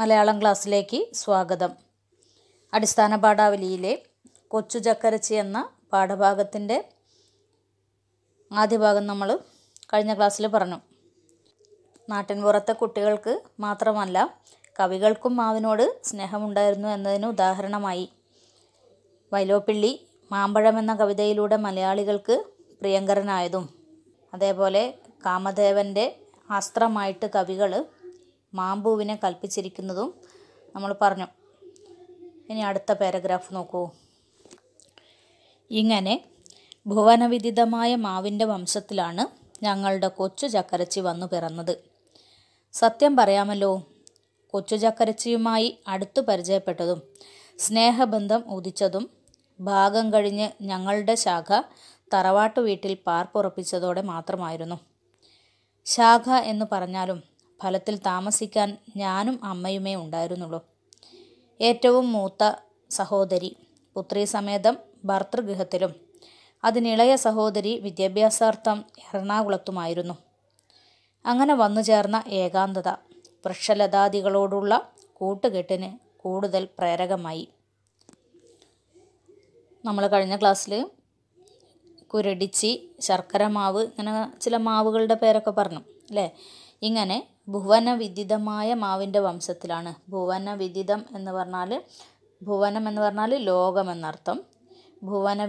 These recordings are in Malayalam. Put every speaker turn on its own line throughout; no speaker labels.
മലയാളം ക്ലാസ്സിലേക്ക് സ്വാഗതം അടിസ്ഥാന പാഠാവലിയിലെ കൊച്ചു ചക്കരച്ചി എന്ന പാഠഭാഗത്തിൻ്റെ ആദ്യ ഭാഗം നമ്മൾ കഴിഞ്ഞ ക്ലാസ്സിൽ പറഞ്ഞു പുറത്തെ കുട്ടികൾക്ക് മാത്രമല്ല കവികൾക്കും മാവിനോട് സ്നേഹമുണ്ടായിരുന്നു എന്നതിന് ഉദാഹരണമായി വൈലോപ്പിള്ളി മാമ്പഴം എന്ന കവിതയിലൂടെ മലയാളികൾക്ക് പ്രിയങ്കരനായതും അതേപോലെ കാമദേവൻ്റെ അസ്ത്രമായിട്ട് കവികൾ മാമ്പൂവിനെ കൽപ്പിച്ചിരിക്കുന്നതും നമ്മൾ പറഞ്ഞു ഇനി അടുത്ത പാരഗ്രാഫ് നോക്കൂ ഇങ്ങനെ ഭുവനവിദിതമായ മാവിൻ്റെ വംശത്തിലാണ് ഞങ്ങളുടെ കൊച്ചു ചക്കരച്ചി വന്നു പിറന്നത് സത്യം പറയാമല്ലോ കൊച്ചു ചക്കരച്ചിയുമായി അടുത്തു പരിചയപ്പെട്ടതും സ്നേഹബന്ധം ഉദിച്ചതും ഭാഗം കഴിഞ്ഞ് ഞങ്ങളുടെ ശാഖ തറവാട്ടു വീട്ടിൽ പാർപ്പുറപ്പിച്ചതോടെ മാത്രമായിരുന്നു ശാഖ എന്ന് പറഞ്ഞാലും ഫലത്തിൽ താമസിക്കാൻ ഞാനും അമ്മയുമേ ഉണ്ടായിരുന്നുള്ളൂ ഏറ്റവും മൂത്ത സഹോദരി പുത്രീസമേതം ഭർത്തൃഗൃഹത്തിലും അതിനിളയ സഹോദരി വിദ്യാഭ്യാസാർത്ഥം എറണാകുളത്തുമായിരുന്നു അങ്ങനെ വന്നു ചേർന്ന ഏകാന്തത വൃക്ഷലതാദികളോടുള്ള കൂട്ടുകെട്ടിന് കൂടുതൽ പ്രേരകമായി നമ്മൾ കഴിഞ്ഞ ക്ലാസ്സിൽ കുരടിച്ചി ശർക്കര മാവ് ഇങ്ങനെ ചില മാവുകളുടെ പേരൊക്കെ പറഞ്ഞു അല്ലേ ഇങ്ങനെ വിദിതമായ മാവിൻ്റെ വംശത്തിലാണ് വിദിതം എന്ന് പറഞ്ഞാൽ ഭുവനം എന്ന് പറഞ്ഞാൽ ലോകം എന്നർത്ഥം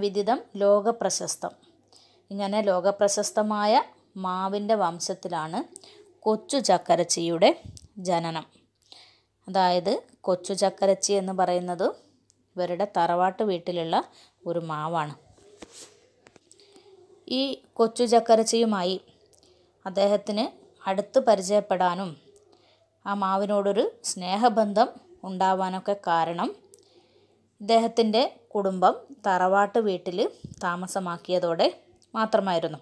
വിദിതം ലോകപ്രശസ്തം ഇങ്ങനെ ലോകപ്രശസ്തമായ മാവിൻ്റെ വംശത്തിലാണ് കൊച്ചു ചക്കരച്ചിയുടെ ജനനം അതായത് കൊച്ചു ചക്കരച്ചി എന്ന് പറയുന്നത് ഇവരുടെ തറവാട്ട് വീട്ടിലുള്ള ഒരു മാവാണ് ഈ കൊച്ചു ചക്കരച്ചിയുമായി അദ്ദേഹത്തിന് അടുത്ത് പരിചയപ്പെടാനും ആ മാവിനോടൊരു സ്നേഹബന്ധം ഉണ്ടാവാനൊക്കെ കാരണം ഇദ്ദേഹത്തിൻ്റെ കുടുംബം തറവാട്ട് വീട്ടിൽ താമസമാക്കിയതോടെ മാത്രമായിരുന്നു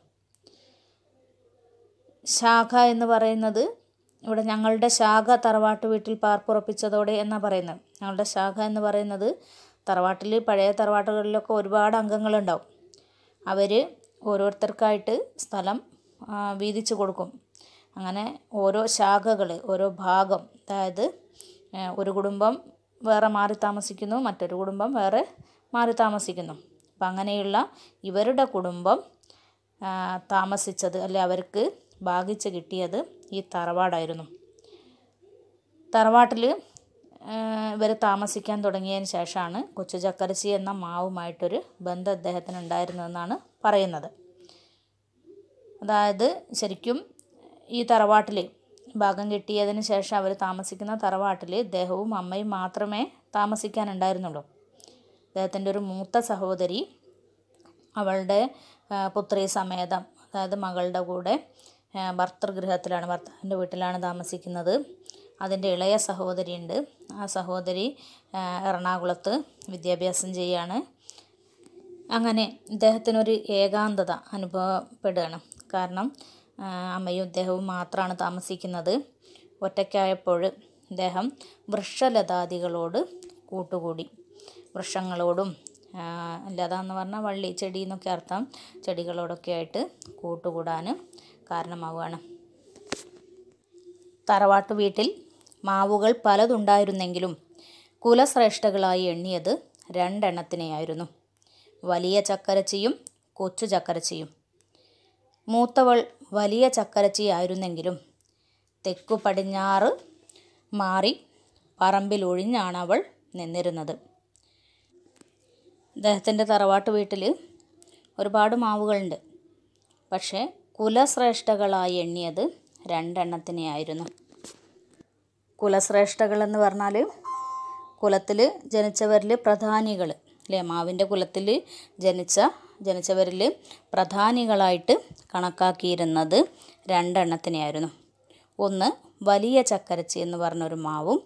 ശാഖ എന്ന് പറയുന്നത് ഇവിടെ ഞങ്ങളുടെ ശാഖ തറവാട്ട് വീട്ടിൽ പാർപ്പുറപ്പിച്ചതോടെ എന്നാണ് പറയുന്നത് ഞങ്ങളുടെ ശാഖ എന്ന് പറയുന്നത് തറവാട്ടിൽ പഴയ തറവാട്ടുകളിലൊക്കെ ഒരുപാട് അംഗങ്ങളുണ്ടാവും അവർ ഓരോരുത്തർക്കായിട്ട് സ്ഥലം വീതിച്ചു കൊടുക്കും അങ്ങനെ ഓരോ ശാഖകൾ ഓരോ ഭാഗം അതായത് ഒരു കുടുംബം വേറെ മാറി താമസിക്കുന്നു മറ്റൊരു കുടുംബം വേറെ മാറി താമസിക്കുന്നു അപ്പം അങ്ങനെയുള്ള ഇവരുടെ കുടുംബം താമസിച്ചത് അല്ലെ അവർക്ക് ഭാഗിച്ച് കിട്ടിയത് ഈ തറവാടായിരുന്നു തറവാട്ടിൽ ഇവർ താമസിക്കാൻ തുടങ്ങിയതിന് ശേഷമാണ് കൊച്ചു ചക്കരച്ചി എന്ന മാവുമായിട്ടൊരു ബന്ധം അദ്ദേഹത്തിന് ഉണ്ടായിരുന്നതെന്നാണ് പറയുന്നത് അതായത് ശരിക്കും ഈ തറവാട്ടിൽ ഭാഗം കിട്ടിയതിന് ശേഷം അവർ താമസിക്കുന്ന തറവാട്ടിൽ ഇദ്ദേഹവും അമ്മയും മാത്രമേ താമസിക്കാനുണ്ടായിരുന്നുള്ളൂ അദ്ദേഹത്തിൻ്റെ ഒരു മൂത്ത സഹോദരി അവളുടെ പുത്രി സമേതം അതായത് മകളുടെ കൂടെ ഭർത്തൃഗൃഹത്തിലാണ് ഭർത്താവിൻ്റെ വീട്ടിലാണ് താമസിക്കുന്നത് അതിൻ്റെ ഇളയ സഹോദരിയുണ്ട് ആ സഹോദരി എറണാകുളത്ത് വിദ്യാഭ്യാസം ചെയ്യാണ് അങ്ങനെ ഇദ്ദേഹത്തിനൊരു ഏകാന്തത അനുഭവപ്പെടുകയാണ് കാരണം അമ്മയും ഇദ്ദേഹവും മാത്രമാണ് താമസിക്കുന്നത് ഒറ്റയ്ക്കായപ്പോൾ ഇദ്ദേഹം വൃക്ഷലതാദികളോട് കൂട്ടുകൂടി വൃക്ഷങ്ങളോടും ലത എന്ന് പറഞ്ഞാൽ വള്ളി ചെടി എന്നൊക്കെ അർത്ഥം ചെടികളോടൊക്കെ ആയിട്ട് കൂട്ടുകൂടാൻ കാരണമാവുകയാണ് തറവാട്ട് വീട്ടിൽ മാവുകൾ പലതുണ്ടായിരുന്നെങ്കിലും കുലശ്രേഷ്ഠകളായി എണ്ണിയത് രണ്ടെണ്ണത്തിനെയായിരുന്നു വലിയ ചക്കരച്ചിയും കൊച്ചു ചക്കരച്ചിയും മൂത്തവൾ വലിയ ചക്കരച്ചിയായിരുന്നെങ്കിലും തെക്കു പടിഞ്ഞാറ് മാറി പറമ്പിലൊഴിഞ്ഞാണ് അവൾ നിന്നിരുന്നത് അദ്ദേഹത്തിൻ്റെ തറവാട്ട് വീട്ടിൽ ഒരുപാട് മാവുകളുണ്ട് പക്ഷേ കുലശ്രേഷ്ഠകളായി എണ്ണിയത് രണ്ടെണ്ണത്തിനെയായിരുന്നു കുലശ്രേഷ്ഠകളെന്ന് പറഞ്ഞാൽ കുലത്തിൽ ജനിച്ചവരിൽ പ്രധാനികൾ അല്ലേ മാവിൻ്റെ കുലത്തിൽ ജനിച്ച ജനിച്ചവരിൽ പ്രധാനികളായിട്ട് കണക്കാക്കിയിരുന്നത് രണ്ടെണ്ണത്തിനെയായിരുന്നു ഒന്ന് വലിയ ചക്കരച്ചി എന്ന് പറഞ്ഞൊരു മാവും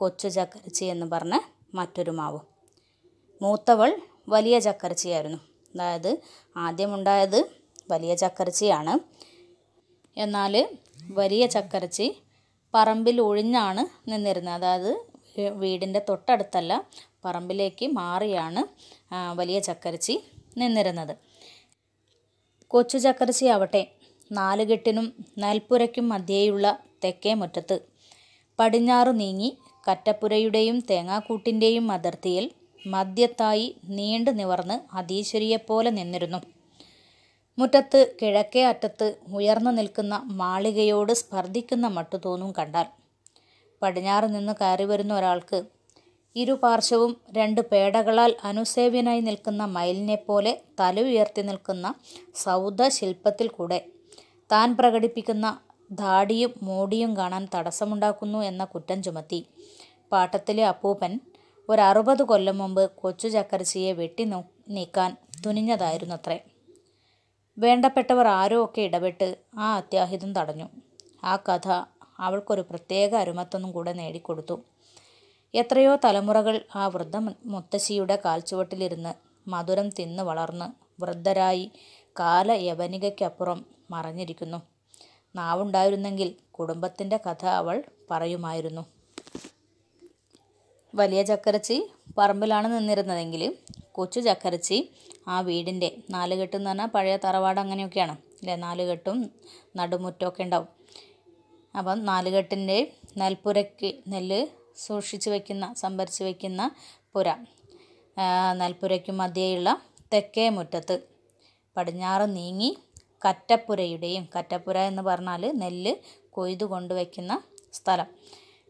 കൊച്ചു ചക്കരച്ചി എന്ന് പറഞ്ഞ മറ്റൊരു മാവും മൂത്തവൾ വലിയ ചക്കരച്ചിയായിരുന്നു അതായത് ആദ്യമുണ്ടായത് വലിയ ചക്കരച്ചിയാണ് എന്നാൽ വലിയ ചക്കരച്ചി പറമ്പിൽ ഒഴിഞ്ഞാണ് നിന്നിരുന്നത് അതായത് വീടിൻ്റെ തൊട്ടടുത്തല്ല പറമ്പിലേക്ക് മാറിയാണ് വലിയ ചക്കരച്ചി നിന്നിരുന്നത് കൊച്ചു ചക്കരച്ചിയാവട്ടെ നാലുകെട്ടിനും നെൽപ്പുരയ്ക്കും മധ്യേയുള്ള തെക്കേ മുറ്റത്ത് പടിഞ്ഞാറു നീങ്ങി കറ്റപ്പുരയുടെയും തേങ്ങാക്കൂട്ടിൻ്റെയും അതിർത്തിയിൽ മദ്യത്തായി നീണ്ടു നിവർന്ന് അതീശ്വരിയെപ്പോലെ നിന്നിരുന്നു മുറ്റത്ത് കിഴക്കേ അറ്റത്ത് ഉയർന്നു നിൽക്കുന്ന മാളികയോട് സ്പർദ്ധിക്കുന്ന മട്ടു തോന്നും കണ്ടാൽ പടിഞ്ഞാറ് നിന്ന് കയറി വരുന്ന ഒരാൾക്ക് ഇരുപാർശ്വവും രണ്ട് പേടകളാൽ അനുസേവ്യനായി നിൽക്കുന്ന മയിലിനെപ്പോലെ തല ഉയർത്തി നിൽക്കുന്ന സൗദ ശില്പത്തിൽ കൂടെ താൻ പ്രകടിപ്പിക്കുന്ന ദാടിയും മോടിയും കാണാൻ തടസ്സമുണ്ടാക്കുന്നു എന്ന കുറ്റം ചുമത്തി പാട്ടത്തിലെ അപ്പൂപ്പൻ ഒരറുപത് കൊല്ലം മുമ്പ് കൊച്ചു ചക്കരച്ചിയെ വെട്ടി നീക്കാൻ തുനിഞ്ഞതായിരുന്നത്രേ വേണ്ടപ്പെട്ടവർ ആരോ ഒക്കെ ഇടപെട്ട് ആ അത്യാഹിതം തടഞ്ഞു ആ കഥ അവൾക്കൊരു പ്രത്യേക അരുമത്തൊന്നും കൂടെ നേടിക്കൊടുത്തു എത്രയോ തലമുറകൾ ആ വൃദ്ധ മുത്തശ്ശിയുടെ കാൽച്ചുവട്ടിലിരുന്ന് മധുരം തിന്ന് വളർന്ന് വൃദ്ധരായി കാല യവനികയ്ക്കപ്പുറം മറഞ്ഞിരിക്കുന്നു നാവുണ്ടായിരുന്നെങ്കിൽ കുടുംബത്തിൻ്റെ കഥ അവൾ പറയുമായിരുന്നു വലിയ ചക്കരച്ചി പറമ്പിലാണ് നിന്നിരുന്നതെങ്കിൽ കൊച്ചു ചക്കരച്ചി ആ വീടിൻ്റെ നാലുകെട്ടെന്ന് പറഞ്ഞാൽ പഴയ തറവാട് അങ്ങനെയൊക്കെയാണ് അല്ലേ നാലുകെട്ടും നടുമുറ്റമൊക്കെ ഉണ്ടാവും അപ്പം നാലുകെട്ടിൻ്റെ നെൽപ്പുരയ്ക്ക് നെല്ല് സൂക്ഷിച്ചു വയ്ക്കുന്ന സംഭരിച്ചു വയ്ക്കുന്ന പുര നെൽപ്പുരയ്ക്കും മധ്യേയുള്ള തെക്കേ മുറ്റത്ത് പടിഞ്ഞാറ് നീങ്ങി കറ്റപ്പുരയുടെയും കറ്റപ്പുര എന്ന് പറഞ്ഞാൽ നെല്ല് കൊയ്തു കൊണ്ടുവയ്ക്കുന്ന സ്ഥലം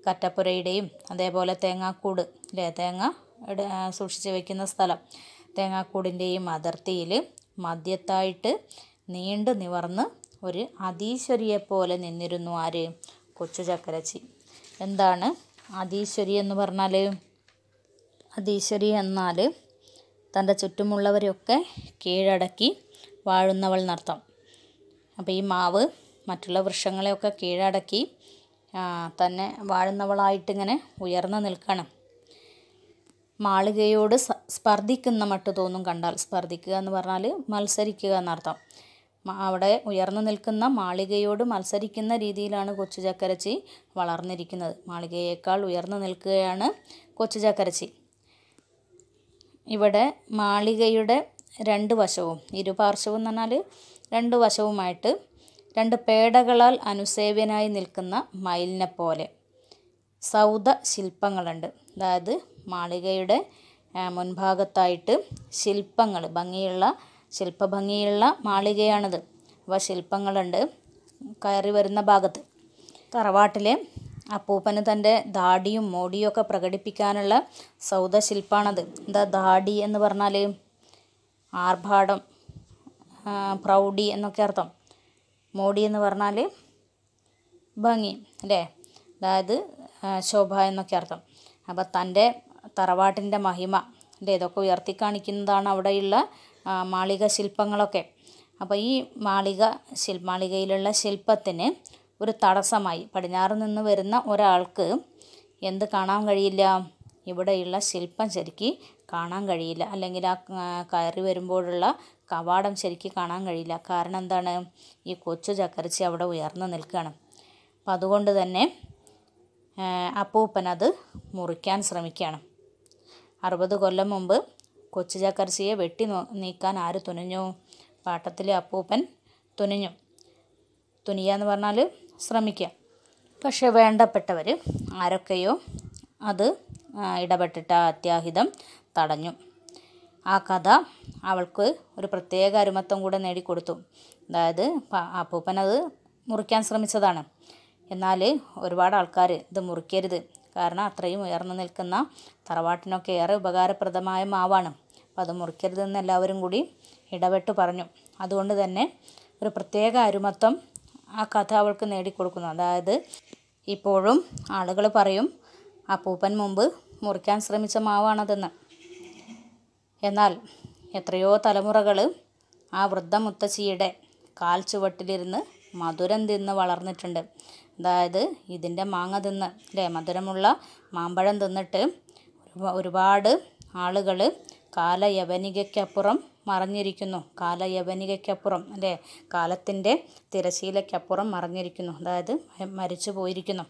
കറ്റപ്പുരയുടെയും അതേപോലെ തേങ്ങാക്കൂട് അല്ലേ തേങ്ങ സൂക്ഷിച്ച് വയ്ക്കുന്ന സ്ഥലം തേങ്ങാക്കൂടിൻ്റെയും അതിർത്തിയിൽ മദ്യത്തായിട്ട് നീണ്ടു നിവർന്ന് ഒരു അതീശ്വരിയെപ്പോലെ നിന്നിരുന്നു ആര് കൊച്ചു ചക്കരച്ചി എന്താണ് അതീശ്വരി എന്ന് പറഞ്ഞാൽ അതീശ്വരി എന്നാൽ തൻ്റെ ചുറ്റുമുള്ളവരെയൊക്കെ കീഴടക്കി വാഴുന്നവൾ നർത്തം അപ്പോൾ ഈ മാവ് മറ്റുള്ള വൃക്ഷങ്ങളെയൊക്കെ കീഴടക്കി തന്നെ വാഴുന്നവളായിട്ടിങ്ങനെ ഉയർന്നു നിൽക്കണം മാളികയോട് സ്പർദ്ധിക്കുന്ന മട്ട് തോന്നും കണ്ടാൽ സ്പർദ്ധിക്കുക എന്ന് പറഞ്ഞാൽ മത്സരിക്കുക എന്നർത്ഥം അവിടെ ഉയർന്നു നിൽക്കുന്ന മാളികയോട് മത്സരിക്കുന്ന രീതിയിലാണ് കൊച്ചു ചക്കരച്ചി വളർന്നിരിക്കുന്നത് മാളികയേക്കാൾ ഉയർന്നു നിൽക്കുകയാണ് കൊച്ചു ചക്കരച്ചി ഇവിടെ മാളികയുടെ രണ്ട് വശവും ഇരുപാർശ്വവും എന്ന് പറഞ്ഞാൽ രണ്ട് വശവുമായിട്ട് രണ്ട് പേടകളാൽ അനുസേവ്യനായി നിൽക്കുന്ന മയിലിനെ പോലെ സൗദ ശില്പങ്ങളുണ്ട് അതായത് മാളികയുടെ മുൻഭാഗത്തായിട്ട് ശില്പങ്ങൾ ഭംഗിയുള്ള ശില്പഭംഗിയുള്ള മാളികയാണിത് അവ ശില്പങ്ങളുണ്ട് കയറി വരുന്ന ഭാഗത്ത് തറവാട്ടിലെ അപ്പൂപ്പന് തൻ്റെ ദാടിയും മോടിയും ഒക്കെ പ്രകടിപ്പിക്കാനുള്ള സൗദശില്പാണത് എന്താ ദാടി എന്ന് പറഞ്ഞാൽ ആർഭാടം പ്രൗഢി എന്നൊക്കെ അർത്ഥം മോടി എന്ന് പറഞ്ഞാൽ ഭംഗി അല്ലേ അതായത് ശോഭ എന്നൊക്കെ അർത്ഥം അപ്പോൾ തൻ്റെ തറവാട്ടിൻ്റെ മഹിമ അല്ലേ ഇതൊക്കെ ഉയർത്തി കാണിക്കുന്നതാണ് അവിടെയുള്ള മാളിക ശില്പങ്ങളൊക്കെ അപ്പോൾ ഈ മാളിക ശിൽ മാളികയിലുള്ള ശില്പത്തിന് ഒരു തടസ്സമായി പടിഞ്ഞാറ് നിന്ന് വരുന്ന ഒരാൾക്ക് എന്ത് കാണാൻ കഴിയില്ല ഇവിടെയുള്ള ശില്പം ശരിക്ക് കാണാൻ കഴിയില്ല അല്ലെങ്കിൽ ആ കയറി വരുമ്പോഴുള്ള കവാടം ശരിക്ക് കാണാൻ കഴിയില്ല കാരണം എന്താണ് ഈ കൊച്ചു ചക്കരച്ചി അവിടെ ഉയർന്നു നിൽക്കുകയാണ് അപ്പം അതുകൊണ്ട് തന്നെ അപ്പൂപ്പൻ അത് മുറിക്കാൻ ശ്രമിക്കുകയാണ് അറുപത് കൊല്ലം മുമ്പ് കൊച്ചു ചക്കർച്ചിയെ വെട്ടി നീക്കാൻ ആര് തുനിഞ്ഞു പാട്ടത്തിലെ അപ്പൂപ്പൻ തുനിഞ്ഞു തുനിയ എന്ന് പറഞ്ഞാൽ ശ്രമിക്കുക പക്ഷെ വേണ്ടപ്പെട്ടവർ ആരൊക്കെയോ അത് ഇടപെട്ടിട്ട് ആ അത്യാഹിതം തടഞ്ഞു ആ കഥ അവൾക്ക് ഒരു പ്രത്യേക അരുമത്വം കൂടെ നേടിക്കൊടുത്തു അതായത് അപ്പൂപ്പൻ അത് മുറിക്കാൻ ശ്രമിച്ചതാണ് എന്നാൽ ഒരുപാട് ആൾക്കാർ ഇത് മുറിക്കരുത് കാരണം അത്രയും ഉയർന്നു നിൽക്കുന്ന തറവാട്ടിനൊക്കെ ഏറെ ഉപകാരപ്രദമായ മാവാണ് അപ്പം അത് മുറിക്കരുതെന്ന് എല്ലാവരും കൂടി ഇടപെട്ട് പറഞ്ഞു അതുകൊണ്ട് തന്നെ ഒരു പ്രത്യേക അരുമത്വം ആ കഥ അവൾക്ക് നേടിക്കൊടുക്കുന്നു അതായത് ഇപ്പോഴും ആളുകൾ പറയും അപ്പൂപ്പൻ മുമ്പ് മുറിക്കാൻ ശ്രമിച്ച മാവാണതെന്ന് എന്നാൽ എത്രയോ തലമുറകൾ ആ വൃദ്ധ മുത്തശ്ശിയുടെ കാൽ ചുവട്ടിലിരുന്ന് മധുരം തിന്ന് വളർന്നിട്ടുണ്ട് അതായത് ഇതിൻ്റെ മാങ്ങ തിന്ന് അല്ലേ മധുരമുള്ള മാമ്പഴം തിന്നിട്ട് ഒരുപാട് ആളുകൾ കാലയവനികയ്ക്കപ്പുറം മറഞ്ഞിരിക്കുന്നു കാലയവനികയ്ക്കപ്പുറം അല്ലേ കാലത്തിൻ്റെ തിരശീലയ്ക്കപ്പുറം മറഞ്ഞിരിക്കുന്നു അതായത് മരിച്ചു പോയിരിക്കുന്നു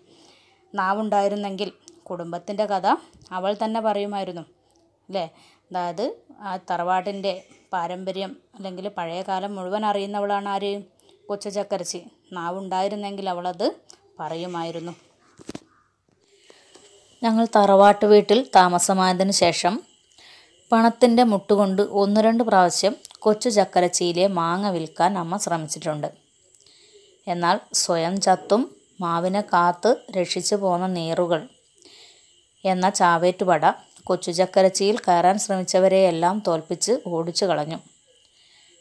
നാവുണ്ടായിരുന്നെങ്കിൽ കുടുംബത്തിൻ്റെ കഥ അവൾ തന്നെ പറയുമായിരുന്നു അല്ലേ അതായത് ആ തറവാടിൻ്റെ പാരമ്പര്യം അല്ലെങ്കിൽ പഴയ കാലം മുഴുവൻ അറിയുന്നവളാണ് ആര് കൊച്ചചക്കരച്ചി നാവുണ്ടായിരുന്നെങ്കിൽ അവളത് പറയുമായിരുന്നു ഞങ്ങൾ തറവാട്ട് വീട്ടിൽ താമസമായതിനു ശേഷം പണത്തിൻ്റെ മുട്ടുകൊണ്ട് ഒന്ന് രണ്ട് പ്രാവശ്യം കൊച്ചു ചക്കരച്ചിയിലെ മാങ്ങ വിൽക്കാൻ അമ്മ ശ്രമിച്ചിട്ടുണ്ട് എന്നാൽ സ്വയം ചത്തും മാവിനെ കാത്ത് രക്ഷിച്ചു പോന്ന നീറുകൾ എന്ന ചാവേറ്റുപട കൊച്ചു ചക്കരച്ചിയിൽ കയറാൻ ശ്രമിച്ചവരെയെല്ലാം തോൽപ്പിച്ച് ഓടിച്ചു കളഞ്ഞു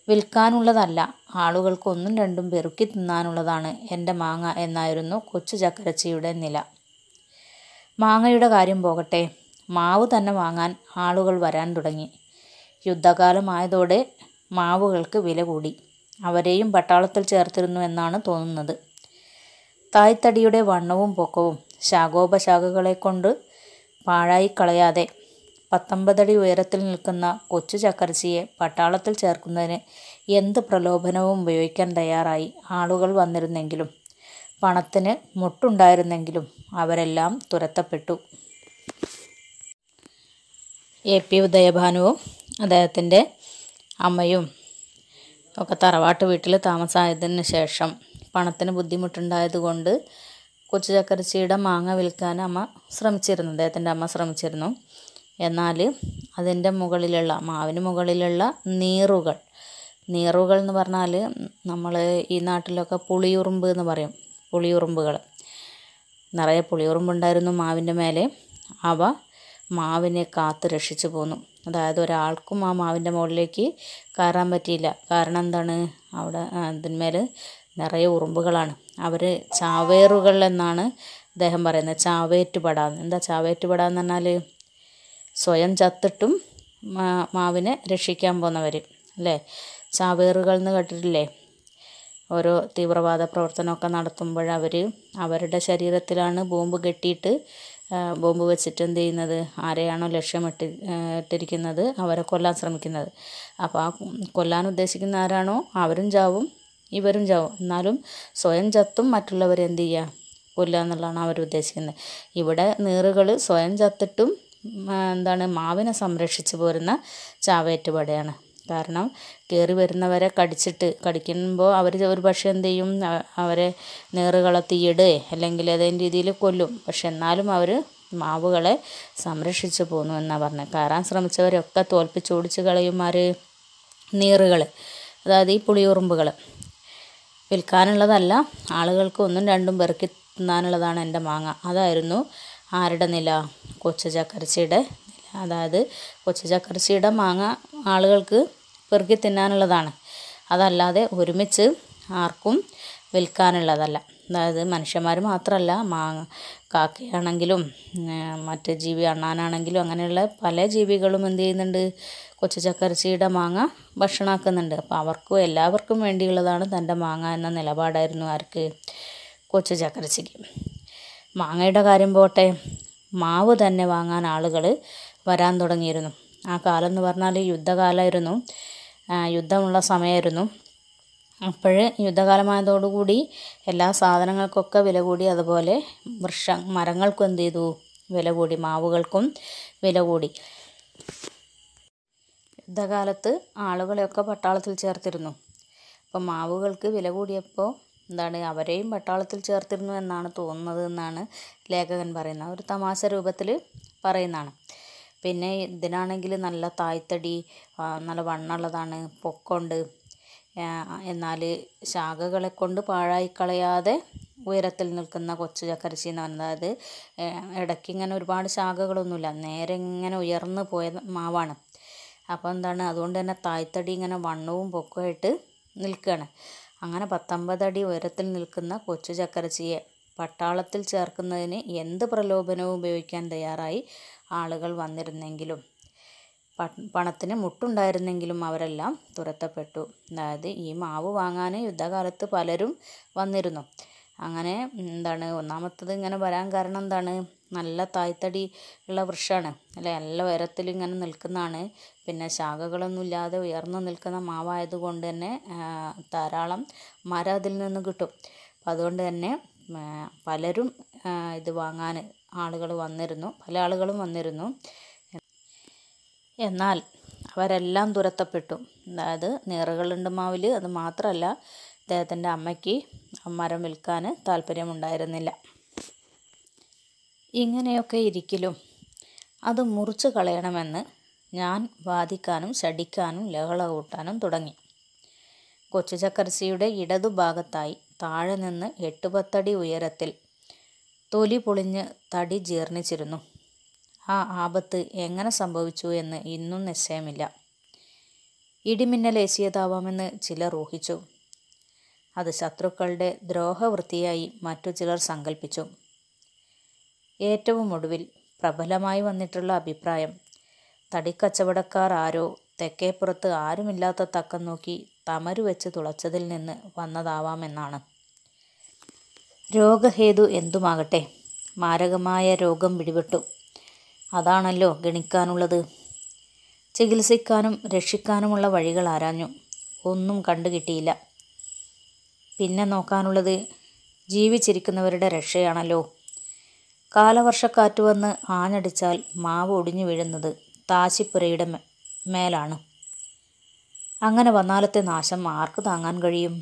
വിൽക്കാനുള്ളതല്ല ആളുകൾക്കൊന്നും രണ്ടും പെറുക്കി തിന്നാനുള്ളതാണ് എൻ്റെ മാങ്ങ എന്നായിരുന്നു കൊച്ചു ചക്കരച്ചിയുടെ നില മാങ്ങയുടെ കാര്യം പോകട്ടെ മാവ് തന്നെ വാങ്ങാൻ ആളുകൾ വരാൻ തുടങ്ങി യുദ്ധകാലമായതോടെ മാവുകൾക്ക് വില കൂടി അവരെയും പട്ടാളത്തിൽ ചേർത്തിരുന്നു എന്നാണ് തോന്നുന്നത് തായ്തടിയുടെ വണ്ണവും പൊക്കവും ശാഖോപശാഖകളെ കൊണ്ട് പാഴായി കളയാതെ പത്തൊമ്പതടി ഉയരത്തിൽ നിൽക്കുന്ന കൊച്ചു ചക്കർജിയെ പട്ടാളത്തിൽ ചേർക്കുന്നതിന് എന്ത് പ്രലോഭനവും ഉപയോഗിക്കാൻ തയ്യാറായി ആളുകൾ വന്നിരുന്നെങ്കിലും പണത്തിന് മുട്ടുണ്ടായിരുന്നെങ്കിലും അവരെല്ലാം തുരത്തപ്പെട്ടു എ പി ഉദയഭാനുവും അദ്ദേഹത്തിൻ്റെ അമ്മയും ഒക്കെ തറവാട്ട് വീട്ടിൽ താമസമായതിന് ശേഷം പണത്തിന് ബുദ്ധിമുട്ടുണ്ടായതുകൊണ്ട് കൊച്ചു ചക്കരച്ചിയുടെ മാങ്ങ വിൽക്കാൻ അമ്മ ശ്രമിച്ചിരുന്നു അദ്ദേഹത്തിൻ്റെ അമ്മ ശ്രമിച്ചിരുന്നു എന്നാൽ അതിൻ്റെ മുകളിലുള്ള മാവിന് മുകളിലുള്ള നീറുകൾ നീറുകൾ എന്ന് പറഞ്ഞാൽ നമ്മൾ ഈ നാട്ടിലൊക്കെ പുളിയുറുമ്പ് എന്ന് പറയും പുളിയുറുമ്പുകൾ നിറയെ പുളിയുറുമ്പുണ്ടായിരുന്നു മാവിൻ്റെ മേലെ അവ മാവിനെ കാത്ത് രക്ഷിച്ചു പോന്നു അതായത് ഒരാൾക്കും ആ മാവിൻ്റെ മുകളിലേക്ക് കയറാൻ പറ്റിയില്ല കാരണം എന്താണ് അവിടെ അതിന്മേൽ നിറയെ ഉറുമ്പുകളാണ് അവർ ചാവേറുകൾ എന്നാണ് അദ്ദേഹം പറയുന്നത് ചാവേറ്റുപടാന്ന് എന്താ ചാവേറ്റുപടാന്ന് പറഞ്ഞാൽ സ്വയം ചത്തിട്ടും മാവിനെ രക്ഷിക്കാൻ പോകുന്നവർ അല്ലേ ചാവേറുകൾ എന്ന് കേട്ടിട്ടില്ലേ ഓരോ തീവ്രവാദ പ്രവർത്തനമൊക്കെ നടത്തുമ്പോൾ അവർ അവരുടെ ശരീരത്തിലാണ് ബോംബ് കെട്ടിയിട്ട് ബോംബ് വെച്ചിട്ട് എന്ത് ചെയ്യുന്നത് ആരെയാണോ ലക്ഷ്യമിട്ടി ഇട്ടിരിക്കുന്നത് അവരെ കൊല്ലാൻ ശ്രമിക്കുന്നത് അപ്പോൾ ആ കൊല്ലാൻ ഉദ്ദേശിക്കുന്ന ആരാണോ അവരും ചാവും ഇവരും ചാവും എന്നാലും സ്വയം ചത്തും മറ്റുള്ളവരെന്ത് ചെയ്യുക കൊല്ലുക എന്നുള്ളതാണ് അവർ ഉദ്ദേശിക്കുന്നത് ഇവിടെ നീറുകൾ സ്വയം ചത്തിട്ടും എന്താണ് മാവിനെ സംരക്ഷിച്ച് പോരുന്ന ചാവേറ്റുപടയാണ് കാരണം കയറി വരുന്നവരെ കടിച്ചിട്ട് കടിക്കുമ്പോൾ അവർ ഒരു പക്ഷേ എന്ത് ചെയ്യും അവരെ നേറുകളെ അല്ലെങ്കിൽ ഏതെങ്കിലും രീതിയിൽ കൊല്ലും പക്ഷെ എന്നാലും അവർ മാവുകളെ സംരക്ഷിച്ചു പോന്നു എന്നാണ് പറഞ്ഞത് കയറാൻ ശ്രമിച്ചവരൊക്കെ തോൽപ്പിച്ചോടിച്ച് കളയുമാർ നീറുകൾ അതായത് ഈ പുളിയുറുമ്പുകൾ വിൽക്കാനുള്ളതല്ല ആളുകൾക്ക് ഒന്നും രണ്ടും പെറുക്കി തിന്നാനുള്ളതാണ് എൻ്റെ മാങ്ങ അതായിരുന്നു ആരുടെ നില കൊച്ചുചക്കരച്ചിയുടെ നില അതായത് കൊച്ചുചക്കരച്ചിയുടെ മാങ്ങ ആളുകൾക്ക് പെറുക്കി തിന്നാനുള്ളതാണ് അതല്ലാതെ ഒരുമിച്ച് ആർക്കും വിൽക്കാനുള്ളതല്ല അതായത് മനുഷ്യന്മാർ മാത്രമല്ല മാങ്ങ കാക്കയാണെങ്കിലും മറ്റ് ജീവി അണ്ണാനാണെങ്കിലും അങ്ങനെയുള്ള പല ജീവികളും എന്ത് ചെയ്യുന്നുണ്ട് കൊച്ചു ചക്കരച്ചിയുടെ മാങ്ങ ഭക്ഷണമാക്കുന്നുണ്ട് അപ്പോൾ അവർക്കും എല്ലാവർക്കും വേണ്ടിയുള്ളതാണ് തൻ്റെ മാങ്ങ എന്ന നിലപാടായിരുന്നു ആർക്ക് കൊച്ചു ചക്കരച്ചിക്ക് മാങ്ങയുടെ കാര്യം പോട്ടെ മാവ് തന്നെ വാങ്ങാൻ ആളുകൾ വരാൻ തുടങ്ങിയിരുന്നു ആ കാലം എന്ന് പറഞ്ഞാൽ യുദ്ധകാലമായിരുന്നു യുദ്ധമുള്ള സമയമായിരുന്നു അപ്പോൾ യുദ്ധകാലമായതോടുകൂടി എല്ലാ സാധനങ്ങൾക്കൊക്കെ വില കൂടി അതുപോലെ വൃക്ഷ മരങ്ങൾക്കും എന്ത് ചെയ്തു വില കൂടി മാവുകൾക്കും വില കൂടി യുദ്ധകാലത്ത് ആളുകളെയൊക്കെ പട്ടാളത്തിൽ ചേർത്തിരുന്നു അപ്പോൾ മാവുകൾക്ക് വില കൂടിയപ്പോൾ എന്താണ് അവരെയും പട്ടാളത്തിൽ ചേർത്തിരുന്നു എന്നാണ് തോന്നുന്നത് എന്നാണ് ലേഖകൻ പറയുന്നത് ഒരു തമാശ രൂപത്തിൽ പറയുന്നതാണ് പിന്നെ ഇതിനാണെങ്കിൽ നല്ല തായ്ത്തടി നല്ല വണ്ണുള്ളതാണ് പൊക്കമുണ്ട് എന്നാൽ ശാഖകളെ കൊണ്ട് പാഴായി കളയാതെ ഉയരത്തിൽ നിൽക്കുന്ന കൊച്ചു ചക്കരശ്ശി എന്ന് പറയുന്നത് അതായത് ഇങ്ങനെ ഒരുപാട് ശാഖകളൊന്നുമില്ല നേരെ ഇങ്ങനെ ഉയർന്നു പോയ മാവാണ് അപ്പോൾ എന്താണ് അതുകൊണ്ട് തന്നെ തായ്ത്തടി ഇങ്ങനെ വണ്ണവും പൊക്കമായിട്ട് നിൽക്കുകയാണ് അങ്ങനെ പത്തൊമ്പതടി ഉയരത്തിൽ നിൽക്കുന്ന കൊച്ചു ചക്കരച്ചിയെ പട്ടാളത്തിൽ ചേർക്കുന്നതിന് എന്ത് പ്രലോഭനവും ഉപയോഗിക്കാൻ തയ്യാറായി ആളുകൾ വന്നിരുന്നെങ്കിലും പണത്തിന് മുട്ടുണ്ടായിരുന്നെങ്കിലും അവരെല്ലാം തുരത്തപ്പെട്ടു അതായത് ഈ മാവ് വാങ്ങാൻ യുദ്ധകാലത്ത് പലരും വന്നിരുന്നു അങ്ങനെ എന്താണ് ഒന്നാമത്തത് ഇങ്ങനെ വരാൻ കാരണം എന്താണ് നല്ല തായ്തടി ഉള്ള വൃക്ഷമാണ് അല്ലെ നല്ല ഉയരത്തിൽ ഇങ്ങനെ നിൽക്കുന്നതാണ് പിന്നെ ശാഖകളൊന്നുമില്ലാതെ ഉയർന്നു നിൽക്കുന്ന മാവായതുകൊണ്ട് തന്നെ ധാരാളം മരം അതിൽ നിന്ന് കിട്ടും അപ്പം അതുകൊണ്ട് തന്നെ പലരും ഇത് വാങ്ങാൻ ആളുകൾ വന്നിരുന്നു പല ആളുകളും വന്നിരുന്നു എന്നാൽ അവരെല്ലാം തുരത്തപ്പെട്ടു അതായത് നീറുകളുണ്ട് മാവിൽ അത് മാത്രമല്ല അദ്ദേഹത്തിൻ്റെ അമ്മയ്ക്ക് മരം വിൽക്കാൻ താല്പര്യമുണ്ടായിരുന്നില്ല ഇങ്ങനെയൊക്കെ ഇരിക്കലും അത് മുറിച്ച് കളയണമെന്ന് ഞാൻ വാദിക്കാനും ശടിക്കാനും ലഹള കൂട്ടാനും തുടങ്ങി കൊച്ചു ചക്കർച്ചിയുടെ ഇടതുഭാഗത്തായി താഴെ നിന്ന് എട്ടുപത്തടി ഉയരത്തിൽ തൊലി പൊളിഞ്ഞ് തടി ജീർണിച്ചിരുന്നു ആ ആപത്ത് എങ്ങനെ സംഭവിച്ചു എന്ന് ഇന്നും നിശ്ചയമില്ല ഇടിമിന്നലേശിയതാവാമെന്ന് ചിലർ ഊഹിച്ചു അത് ശത്രുക്കളുടെ ദ്രോഹവൃത്തിയായി മറ്റു ചിലർ സങ്കല്പിച്ചു ഏറ്റവും ഒടുവിൽ പ്രബലമായി വന്നിട്ടുള്ള അഭിപ്രായം തടിക്കച്ചവടക്കാർ ആരോ തെക്കേപ്പുറത്ത് ആരുമില്ലാത്ത തക്കം നോക്കി തമരു വെച്ച് തുളച്ചതിൽ നിന്ന് വന്നതാവാമെന്നാണ് രോഗഹേതു എന്തുമാകട്ടെ മാരകമായ രോഗം പിടിപെട്ടു അതാണല്ലോ ഗണിക്കാനുള്ളത് ചികിത്സിക്കാനും രക്ഷിക്കാനുമുള്ള വഴികൾ ആരാഞ്ഞു ഒന്നും കണ്ടുകിട്ടിയില്ല പിന്നെ നോക്കാനുള്ളത് ജീവിച്ചിരിക്കുന്നവരുടെ രക്ഷയാണല്ലോ കാലവർഷക്കാറ്റ് വന്ന് ആഞ്ഞടിച്ചാൽ മാവ് ഒടിഞ്ഞു വീഴുന്നത് താശിപ്പുരയുടെ മേലാണ് അങ്ങനെ വന്നാലത്തെ നാശം ആർക്ക് താങ്ങാൻ കഴിയും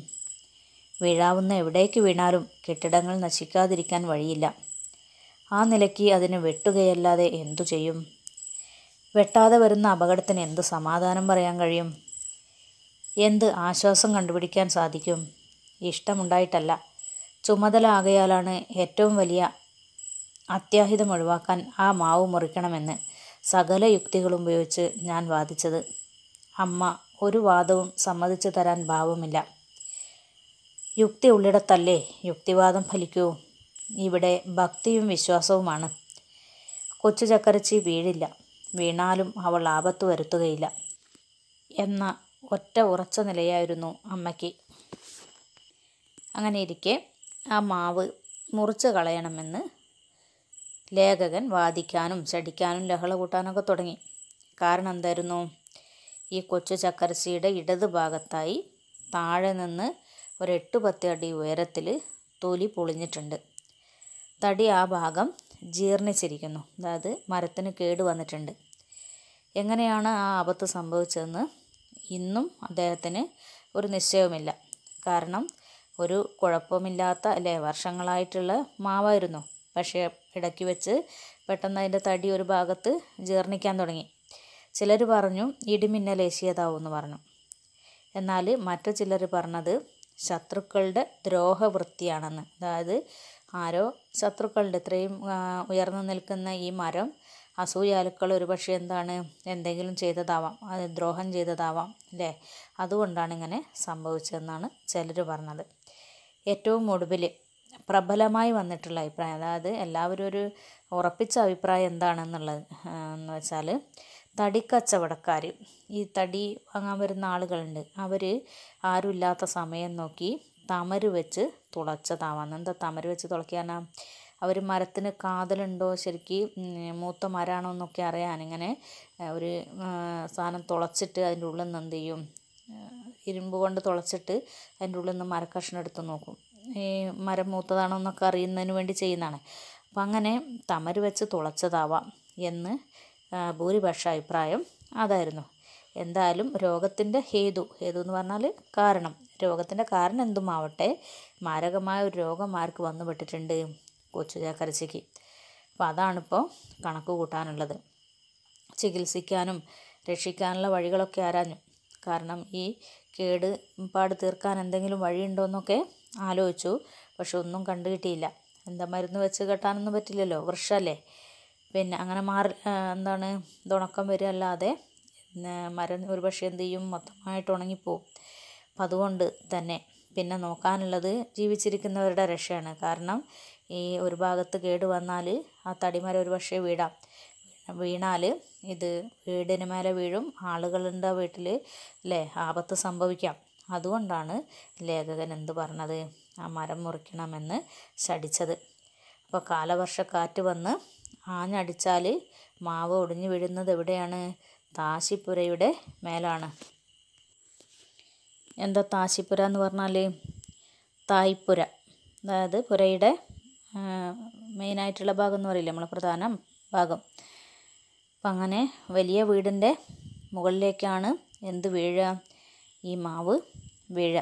വീഴാവുന്ന എവിടേക്ക് വീണാലും കെട്ടിടങ്ങൾ നശിക്കാതിരിക്കാൻ വഴിയില്ല ആ നിലയ്ക്ക് അതിന് വെട്ടുകയല്ലാതെ എന്തു ചെയ്യും വെട്ടാതെ വരുന്ന അപകടത്തിന് എന്ത് സമാധാനം പറയാൻ കഴിയും എന്ത് ആശ്വാസം കണ്ടുപിടിക്കാൻ സാധിക്കും ഇഷ്ടമുണ്ടായിട്ടല്ല ചുമതല ആകയാലാണ് ഏറ്റവും വലിയ അത്യാഹിതം ഒഴിവാക്കാൻ ആ മാവ് മുറിക്കണമെന്ന് സകല യുക്തികളും ഉപയോഗിച്ച് ഞാൻ വാദിച്ചത് അമ്മ ഒരു വാദവും സമ്മതിച്ചു തരാൻ ഭാവമില്ല യുക്തി ഉള്ളിടത്തല്ലേ യുക്തിവാദം ഫലിക്കൂ ഇവിടെ ഭക്തിയും വിശ്വാസവുമാണ് കൊച്ചു ചക്കരച്ചി വീഴില്ല വീണാലും അവൾ ആപത്ത് വരുത്തുകയില്ല എന്ന ഒറ്റ ഉറച്ച നിലയായിരുന്നു അമ്മയ്ക്ക് അങ്ങനെ ഇരിക്കെ ആ മാവ് മുറിച്ച് കളയണമെന്ന് ലേഖകൻ വാദിക്കാനും ചടിക്കാനും ലഹള കൂട്ടാനൊക്കെ തുടങ്ങി കാരണം എന്തായിരുന്നു ഈ കൊച്ചു ചക്കരസിയുടെ ഇടത് ഭാഗത്തായി താഴെ നിന്ന് ഒരു എട്ട് പത്ത് അടി ഉയരത്തിൽ തൊലി പൊളിഞ്ഞിട്ടുണ്ട് തടി ആ ഭാഗം ജീർണിച്ചിരിക്കുന്നു അതായത് മരത്തിന് കേട് വന്നിട്ടുണ്ട് എങ്ങനെയാണ് ആ ആപത്ത് സംഭവിച്ചതെന്ന് ഇന്നും അദ്ദേഹത്തിന് ഒരു നിശ്ചയവുമില്ല കാരണം ഒരു കുഴപ്പമില്ലാത്ത അല്ലേ വർഷങ്ങളായിട്ടുള്ള മാവായിരുന്നു പക്ഷേ ഇടയ്ക്ക് വെച്ച് പെട്ടെന്ന് അതിൻ്റെ തടി ഒരു ഭാഗത്ത് ജീർണിക്കാൻ തുടങ്ങി ചിലർ പറഞ്ഞു എന്ന് പറഞ്ഞു എന്നാൽ മറ്റു ചിലർ പറഞ്ഞത് ശത്രുക്കളുടെ ദ്രോഹവൃത്തിയാണെന്ന് അതായത് ആരോ ശത്രുക്കളുടെ ഇത്രയും ഉയർന്നു നിൽക്കുന്ന ഈ മരം അസൂയാലുക്കൾ ഒരുപക്ഷെ എന്താണ് എന്തെങ്കിലും ചെയ്തതാവാം അത് ദ്രോഹം ചെയ്തതാവാം അല്ലേ അതുകൊണ്ടാണ് ഇങ്ങനെ സംഭവിച്ചതെന്നാണ് ചിലർ പറഞ്ഞത് ഏറ്റവും ഒടുവിൽ പ്രബലമായി വന്നിട്ടുള്ള അഭിപ്രായം അതായത് എല്ലാവരും ഒരു ഉറപ്പിച്ച അഭിപ്രായം എന്താണെന്നുള്ളത് എന്ന് വെച്ചാൽ കച്ചവടക്കാർ ഈ തടി വാങ്ങാൻ വരുന്ന ആളുകളുണ്ട് അവർ ആരുമില്ലാത്ത സമയം നോക്കി തമര് വെച്ച് തുളച്ചതാവാം എന്താ തമര് വെച്ച് തുളയ്ക്കാനാ അവർ മരത്തിന് കാതലുണ്ടോ ശരിക്ക് മൂത്ത മരാണോ എന്നൊക്കെ അറിയാൻ ഇങ്ങനെ ഒരു സാധനം തുളച്ചിട്ട് അതിൻ്റെ ഉള്ളിൽ നിന്ന് എന്ത് ചെയ്യും ഇരുമ്പ് കൊണ്ട് തുളച്ചിട്ട് അതിൻ്റെ ഉള്ളിൽ നിന്ന് മരക്കഷ്ണം എടുത്ത് നോക്കും ഈ മരം മൂത്തതാണോ എന്നൊക്കെ അറിയുന്നതിന് വേണ്ടി ചെയ്യുന്നതാണ് അപ്പം അങ്ങനെ തമര് വെച്ച് തുളച്ചതാവാം എന്ന് ഭൂരിപക്ഷ അഭിപ്രായം അതായിരുന്നു എന്തായാലും രോഗത്തിൻ്റെ ഹേതു ഹേതു എന്ന് പറഞ്ഞാൽ കാരണം രോഗത്തിൻ്റെ കാരണം എന്തുമാവട്ടെ മാരകമായ ഒരു രോഗം ആർക്ക് വന്നുപെട്ടിട്ടുണ്ട് കൊച്ചു ചാക്കരച്ചയ്ക്ക് അപ്പോൾ അതാണിപ്പോൾ കണക്ക് കൂട്ടാനുള്ളത് ചികിത്സിക്കാനും രക്ഷിക്കാനുള്ള വഴികളൊക്കെ ആരാഞ്ഞു കാരണം ഈ കേട് പാട് തീർക്കാൻ എന്തെങ്കിലും വഴിയുണ്ടോ എന്നൊക്കെ ആലോചിച്ചു പക്ഷെ ഒന്നും കണ്ടു കിട്ടിയില്ല എന്താ മരുന്ന് വെച്ച് കെട്ടാനൊന്നും പറ്റില്ലല്ലോ വൃക്ഷമല്ലേ പിന്നെ അങ്ങനെ മാറി എന്താണ് ഇതുണക്കം വരിക അല്ലാതെ മരം ഒരു പക്ഷേ എന്ത് ചെയ്യും മൊത്തമായിട്ട് ഉണങ്ങിപ്പോവും അപ്പം അതുകൊണ്ട് തന്നെ പിന്നെ നോക്കാനുള്ളത് ജീവിച്ചിരിക്കുന്നവരുടെ രക്ഷയാണ് കാരണം ഈ ഒരു ഭാഗത്ത് കേട് വന്നാൽ ആ തടിമരം ഒരു പക്ഷേ വീടാം വീണാൽ ഇത് വീടിന് മേലെ വീഴും ആളുകളുണ്ട് വീട്ടിൽ അല്ലേ ആപത്ത് സംഭവിക്കാം അതുകൊണ്ടാണ് ലേഖകൻ എന്ത് പറഞ്ഞത് ആ മരം മുറിക്കണമെന്ന് ശഠിച്ചത് അപ്പോൾ കാലവർഷക്കാറ്റ് വന്ന് ആഞ്ഞടിച്ചാൽ മാവ് ഒടിഞ്ഞു വീഴുന്നത് എവിടെയാണ് താശിപ്പുരയുടെ മേലാണ് എന്താ താശിപ്പുര എന്ന് പറഞ്ഞാൽ തായ്പുര അതായത് പുരയുടെ മെയിനായിട്ടുള്ള ഭാഗം എന്ന് പറയില്ല നമ്മളെ പ്രധാന ഭാഗം അപ്പം അങ്ങനെ വലിയ വീടിൻ്റെ മുകളിലേക്കാണ് എന്ത് വീഴുക ഈ മാവ് വീഴുക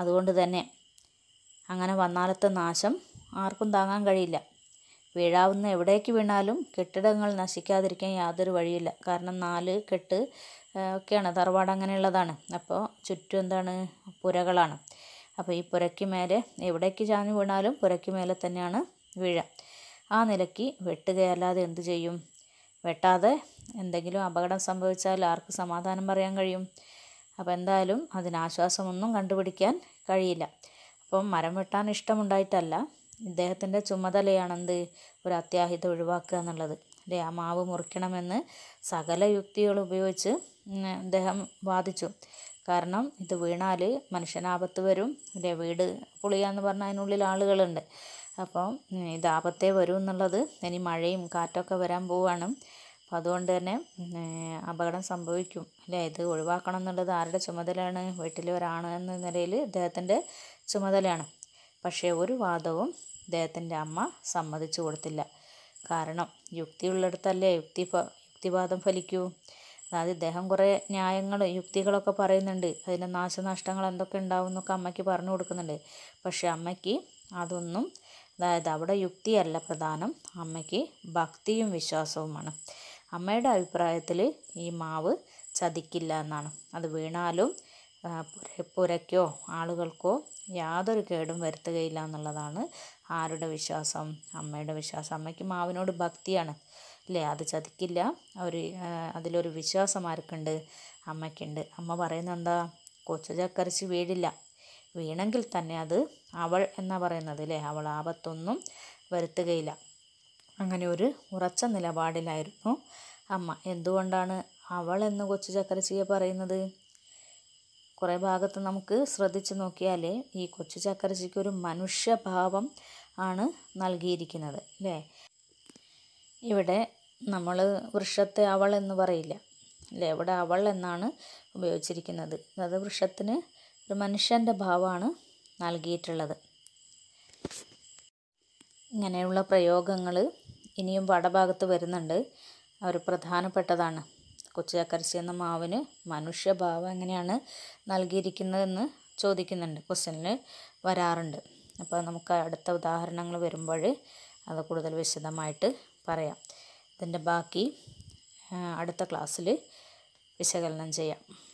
അതുകൊണ്ട് തന്നെ അങ്ങനെ വന്നാലത്തെ നാശം ആർക്കും താങ്ങാൻ കഴിയില്ല വീഴാവുന്ന എവിടേക്ക് വീണാലും കെട്ടിടങ്ങൾ നശിക്കാതിരിക്കാൻ യാതൊരു വഴിയില്ല കാരണം നാല് കെട്ട് ഒക്കെയാണ് തറവാട് അങ്ങനെയുള്ളതാണ് അപ്പോൾ ചുറ്റും എന്താണ് പുരകളാണ് അപ്പോൾ ഈ പുരയ്ക്ക് മേലെ എവിടേക്ക് ചാഞ്ഞു വീണാലും പുരയ്ക്ക് മേലെ തന്നെയാണ് വീഴ ആ നിലയ്ക്ക് വെട്ടുകയല്ലാതെ എന്തു ചെയ്യും വെട്ടാതെ എന്തെങ്കിലും അപകടം സംഭവിച്ചാൽ ആർക്ക് സമാധാനം പറയാൻ കഴിയും അപ്പോൾ എന്തായാലും അതിനാശ്വാസമൊന്നും കണ്ടുപിടിക്കാൻ കഴിയില്ല അപ്പം മരം വെട്ടാൻ ഇഷ്ടമുണ്ടായിട്ടല്ല ഇദ്ദേഹത്തിൻ്റെ ചുമതലയാണെന്ത് ഒരു അത്യാഹിതം ഒഴിവാക്കുക എന്നുള്ളത് അല്ലേ ആ മാവ് മുറിക്കണമെന്ന് സകല യുക്തികൾ ഉപയോഗിച്ച് അദ്ദേഹം വാദിച്ചു കാരണം ഇത് വീണാൽ മനുഷ്യനാപത്ത് വരും അല്ലേ വീട് പൊളിയാന്ന് പറഞ്ഞാൽ അതിനുള്ളിൽ ആളുകളുണ്ട് അപ്പം ഇത് ആപത്തേ വരും എന്നുള്ളത് ഇനി മഴയും കാറ്റൊക്കെ വരാൻ പോവാണ് അതുകൊണ്ട് തന്നെ അപകടം സംഭവിക്കും അല്ലേ ഇത് ഒഴിവാക്കണം എന്നുള്ളത് ആരുടെ ചുമതലയാണ് വീട്ടിലെ ഒരാണ് എന്ന നിലയിൽ ഇദ്ദേഹത്തിൻ്റെ ചുമതലയാണ് പക്ഷേ ഒരു വാദവും ഇദ്ദേഹത്തിൻ്റെ അമ്മ സമ്മതിച്ചു കൊടുത്തില്ല കാരണം യുക്തിയുള്ളിടത്തല്ലേ യുക്തി യുക്തിവാദം ഫലിക്കൂ അതായത് ഇദ്ദേഹം കുറേ ന്യായങ്ങൾ യുക്തികളൊക്കെ പറയുന്നുണ്ട് അതിൻ്റെ നാശനഷ്ടങ്ങൾ എന്തൊക്കെ ഉണ്ടാവും എന്നൊക്കെ അമ്മയ്ക്ക് പറഞ്ഞു കൊടുക്കുന്നുണ്ട് പക്ഷേ അമ്മയ്ക്ക് അതൊന്നും അതായത് അവിടെ യുക്തിയല്ല പ്രധാനം അമ്മയ്ക്ക് ഭക്തിയും വിശ്വാസവുമാണ് അമ്മയുടെ അഭിപ്രായത്തിൽ ഈ മാവ് ചതിക്കില്ല എന്നാണ് അത് വീണാലും പുരയ്ക്കോ ആളുകൾക്കോ യാതൊരു കേടും വരുത്തുകയില്ല എന്നുള്ളതാണ് ആരുടെ വിശ്വാസം അമ്മയുടെ വിശ്വാസം അമ്മയ്ക്ക് മാവിനോട് ഭക്തിയാണ് അല്ലേ അത് ചതിക്കില്ല ഒരു അതിലൊരു വിശ്വാസം ആർക്കുണ്ട് അമ്മയ്ക്കുണ്ട് അമ്മ പറയുന്നത് എന്താ കൊച്ചു ചക്കരച്ച് വീഴില്ല വീണെങ്കിൽ തന്നെ അത് അവൾ എന്നാ പറയുന്നത് അല്ലേ അവൾ ആപത്തൊന്നും വരുത്തുകയില്ല അങ്ങനെ ഒരു ഉറച്ച നിലപാടിലായിരുന്നു അമ്മ എന്തുകൊണ്ടാണ് അവൾ എന്ന് കൊച്ചു ചക്കരശ്ശിയെ പറയുന്നത് കുറേ ഭാഗത്ത് നമുക്ക് ശ്രദ്ധിച്ചു നോക്കിയാലേ ഈ കൊച്ചു ചക്കരശ്ശിക്ക് ഒരു മനുഷ്യഭാവം ആണ് നൽകിയിരിക്കുന്നത് അല്ലേ ഇവിടെ നമ്മൾ വൃക്ഷത്തെ അവൾ എന്ന് പറയില്ല അല്ലേ ഇവിടെ അവൾ എന്നാണ് ഉപയോഗിച്ചിരിക്കുന്നത് അതായത് വൃക്ഷത്തിന് ഒരു മനുഷ്യൻ്റെ ഭാവമാണ് നൽകിയിട്ടുള്ളത് ഇങ്ങനെയുള്ള പ്രയോഗങ്ങൾ ഇനിയും വടഭാഗത്ത് വരുന്നുണ്ട് ഒരു പ്രധാനപ്പെട്ടതാണ് കൊച്ചിയാക്കരശി എന്ന മാവിന് മനുഷ്യഭാവം എങ്ങനെയാണ് നൽകിയിരിക്കുന്നതെന്ന് ചോദിക്കുന്നുണ്ട് ക്വസ്റ്റ്യനിൽ വരാറുണ്ട് അപ്പോൾ നമുക്ക് അടുത്ത ഉദാഹരണങ്ങൾ വരുമ്പോൾ അത് കൂടുതൽ വിശദമായിട്ട് പറയാം ഇതിൻ്റെ ബാക്കി അടുത്ത ക്ലാസ്സിൽ വിശകലനം ചെയ്യാം